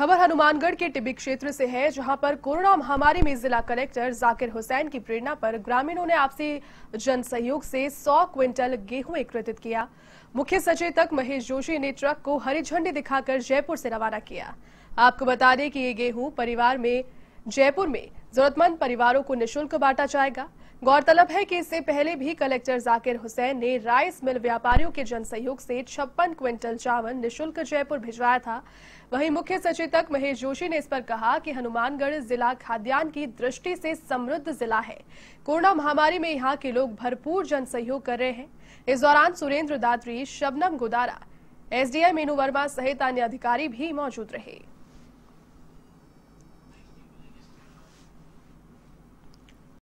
खबर हनुमानगढ़ के टिब्बी क्षेत्र से है जहां पर कोरोना महामारी में जिला कलेक्टर जाकिर हुसैन की प्रेरणा पर ग्रामीणों ने आपसी जन सहयोग से 100 क्विंटल गेहूं एकत्रित किया मुख्य सचेतक महेश जोशी ने ट्रक को हरी झंडी दिखाकर जयपुर से रवाना किया आपको बता दें कि ये गेहूं परिवार में जयपुर में जरूरतमंद परिवारों को निशुल्क बांटा जाएगा गौरतलब है कि इससे पहले भी कलेक्टर जाकिर हुसैन ने राइस मिल व्यापारियों के जन सहयोग से छप्पन क्विंटल चावल निशुल्क जयपुर भिजवाया था वहीं मुख्य सचेतक महेश जोशी ने इस पर कहा कि हनुमानगढ़ जिला खाद्यान्न की दृष्टि से समृद्ध जिला है कोरोना महामारी में यहाँ के लोग भरपूर जन सहयोग कर रहे हैं इस दौरान सुरेंद्र दात्री शबनम गुदारा एसडीएम मीनू वर्मा सहित अन्य अधिकारी भी मौजूद रहे